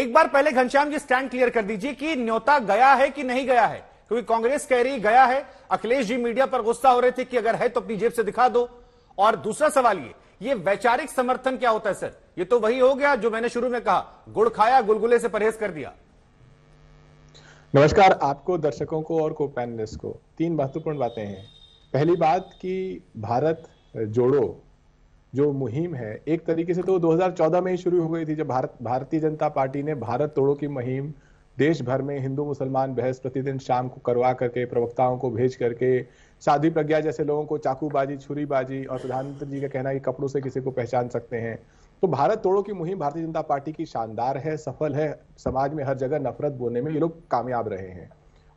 एक बार पहले Ghanshyam G stand clear कर दीजिए कि न्योता गया है कि नहीं गया है क्योंकि कांग्रेस कह रही गया है अखिलेश जी मीडिया पर गुस्सा हो रहे थे कि अगर है तो अपनी जेब से दिखा दो और दूसरा सवाल ये ये वैचारिक समर्थन क्या होता है सर ये तो वही हो गया जो मैंने शुरू में कहा गुड़ खाया गुलगुले से परहेज कर दिया नमस्कार आपको दर्शकों को और को पैनलिस्ट को तीन महत्वपूर्ण बातें हैं पहली बात कि भारत जोड़ो जो मुहिम है एक तरीके से तो 2014 में ही शुरू हो गई थी जब भारत भारतीय जनता पार्टी ने भारत तोड़ो की मुहिम देश भर में हिंदू मुसलमान बहस प्रतिदिन शाम को करवा करके प्रवक्ताओं को भेज करके साधी प्रज्ञा जैसे लोगों को चाकूबाजी छुरीबाजी और प्रधानमंत्री जी का कहना है कि कपड़ों से किसी को पहचान सकते हैं तो भारत तोड़ो की मुहिम भारतीय जनता पार्टी की शानदार है सफल है समाज में हर जगह नफरत बोलने में ये लोग कामयाब रहे हैं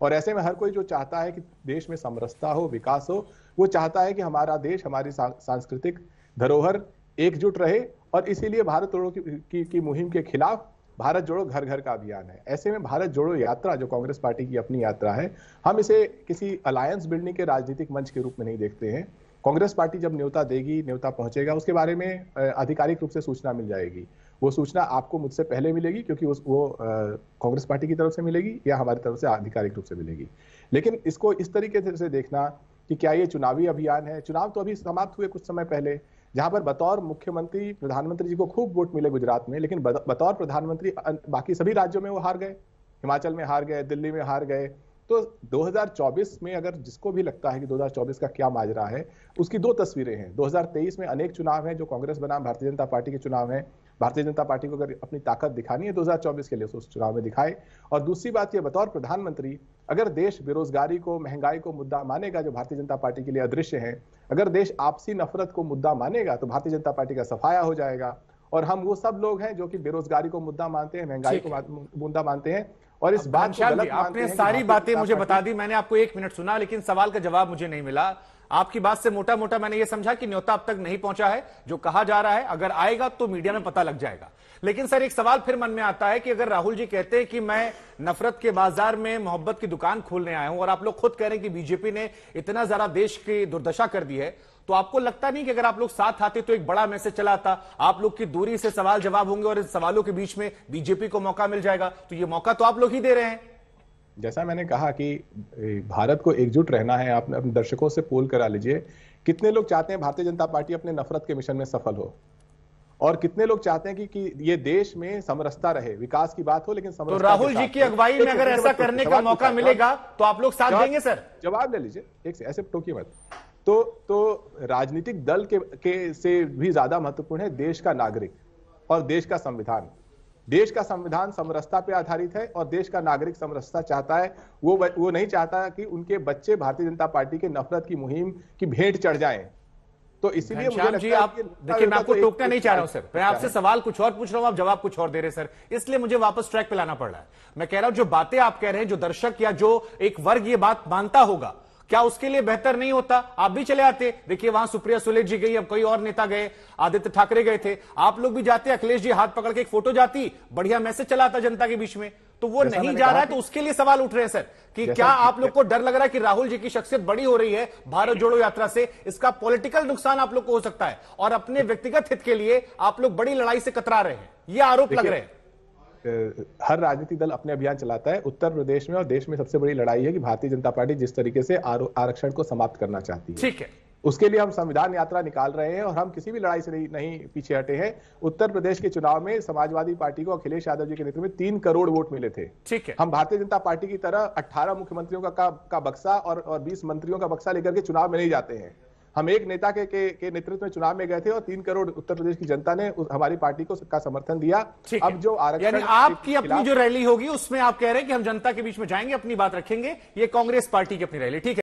और ऐसे में हर कोई जो चाहता है कि देश में समरसता हो विकास हो वो चाहता है कि हमारा देश हमारी सांस्कृतिक धरोहर एकजुट रहे और इसीलिए भारत जोड़ो की, की, की मुहिम के खिलाफ भारत जोड़ो घर घर का अभियान है ऐसे में भारत जोड़ो यात्रा जो कांग्रेस पार्टी की अपनी यात्रा है हम इसे किसी अलायंस बिल्डिंग के राजनीतिक मंच के रूप में नहीं देखते हैं कांग्रेस पार्टी जब न्योता देगी न्योता पहुंचेगा उसके बारे में आधिकारिक रूप से सूचना मिल जाएगी वो सूचना आपको मुझसे पहले मिलेगी क्योंकि उस वो कांग्रेस पार्टी की तरफ से मिलेगी या हमारी तरफ से आधिकारिक रूप से मिलेगी लेकिन इसको इस तरीके से देखना कि क्या ये चुनावी अभियान है चुनाव तो अभी समाप्त हुए कुछ समय पहले जहां पर बतौर मुख्यमंत्री प्रधानमंत्री जी को खूब वोट मिले गुजरात में लेकिन बतौर प्रधानमंत्री बाकी सभी राज्यों में वो हार गए हिमाचल में हार गए दिल्ली में हार गए तो 2024 में अगर जिसको भी लगता है कि 2024 का क्या माजरा है उसकी दो तस्वीरें हैं 2023 में अनेक चुनाव हैं जो कांग्रेस बनाम भारतीय जनता पार्टी के चुनाव हैं भारतीय जनता पार्टी को अगर अपनी ताकत दिखानी है 2024 के लिए तो उस चुनाव में दिखाए और दूसरी बात यह बतौर प्रधानमंत्री अगर देश बेरोजगारी को महंगाई को मुद्दा मानेगा जो भारतीय जनता पार्टी के लिए अदृश्य है अगर देश आपसी नफरत को मुद्दा मानेगा तो भारतीय जनता पार्टी का सफाया हो जाएगा और हम वो सब लोग हैं जो कि बेरोजगारी को मुद्दा मानते हैं महंगाई को मुद्दा मानते हैं और इस बात को आपने सारी बातें मुझे बता दी मैंने आपको एक मिनट सुना लेकिन सवाल का जवाब मुझे नहीं मिला आपकी बात से मोटा मोटा मैंने यह समझा कि न्योता अब तक नहीं पहुंचा है जो कहा जा रहा है अगर आएगा तो मीडिया में पता लग जाएगा लेकिन सर एक सवाल फिर मन में आता है कि अगर राहुल जी कहते हैं कि मैं नफरत के बाजार में मोहब्बत की दुकान खोलने आया हूं और आप लोग खुद कह रहे हैं कि बीजेपी ने इतना ज्यादा देश की दुर्दशा कर दी है तो आपको लगता नहीं कि अगर आप लोग साथ आते तो एक बड़ा मैसेज चला आता आप लोग की दूरी से सवाल जवाब होंगे और इन सवालों के बीच में बीजेपी को मौका मिल जाएगा तो ये मौका तो आप लोग ही दे रहे हैं जैसा मैंने कहा कि भारत को एकजुट रहना है आप अपने दर्शकों से पोल करा लीजिए कितने लोग चाहते हैं भारतीय जनता पार्टी अपने नफरत के मिशन में सफल हो और कितने लोग चाहते हैं कि, कि ये देश में समरसता रहे विकास की बात हो लेकिन तो राहुल जी की अगुवाई में अगर ऐसा करने का मौका मिलेगा तो आप लोग साथ देंगे सर जवाब ले लीजिए एक ऐसे टोकी मत तो तो राजनीतिक दल के, के से भी ज्यादा महत्वपूर्ण है देश का नागरिक और देश का संविधान देश का संविधान समरसता पे आधारित है और देश का नागरिक समरसता चाहता है वो वो नहीं चाहता कि उनके बच्चे भारतीय जनता पार्टी के नफरत की मुहिम की भेंट चढ़ जाए तो इसीलिए मुझे लगता जी आप देखिए मैं आपको तो टोकना नहीं चाह रहा हूं सर मैं आपसे सवाल कुछ और पूछ रहा हूं आप जवाब कुछ और दे रहे सर इसलिए मुझे वापस ट्रैक पे लाना पड़ रहा है मैं कह रहा हूं जो बातें आप कह रहे हैं जो दर्शक या जो एक वर्ग ये बात मानता होगा क्या उसके लिए बेहतर नहीं होता आप भी चले आते देखिए वहां सुप्रिया सुले जी गई अब कई और नेता गए आदित्य ठाकरे गए थे आप लोग भी जाते अखिलेश जी हाथ पकड़ के एक फोटो जाती बढ़िया मैसेज चलाता जनता के बीच में तो वो नहीं जा रहा है तो उसके लिए सवाल उठ रहे हैं सर कि क्या आप लोग को डर लग रहा है कि राहुल जी की शख्सियत बड़ी हो रही है भारत जोड़ो यात्रा से इसका पॉलिटिकल नुकसान आप लोग को हो सकता है और अपने व्यक्तिगत हित के लिए आप लोग बड़ी लड़ाई से कतरा रहे हैं ये आरोप लग रहे हैं हर राजनीतिक दल अपने अभियान चलाता है उत्तर प्रदेश में और देश में सबसे बड़ी लड़ाई है कि भारतीय जनता पार्टी जिस तरीके से आरक्षण को समाप्त करना चाहती है ठीक है उसके लिए हम संविधान यात्रा निकाल रहे हैं और हम किसी भी लड़ाई से नहीं पीछे हटे हैं उत्तर प्रदेश के चुनाव में समाजवादी पार्टी को अखिलेश यादव जी के नेतृत्व में तीन करोड़ वोट मिले थे ठीक है हम भारतीय जनता पार्टी की तरह 18 मुख्यमंत्रियों का का, का बक्सा और, और 20 मंत्रियों का बक्सा लेकर के चुनाव में नहीं जाते हैं हम एक नेता के के, के नेतृत्व में चुनाव में गए थे और तीन करोड़ उत्तर प्रदेश की जनता ने हमारी पार्टी को का समर्थन दिया अब जो आरक्षण आपकी अपनी जो रैली होगी उसमें आप कह रहे हैं कि हम जनता के बीच में जाएंगे अपनी बात रखेंगे ये कांग्रेस पार्टी की अपनी रैली ठीक है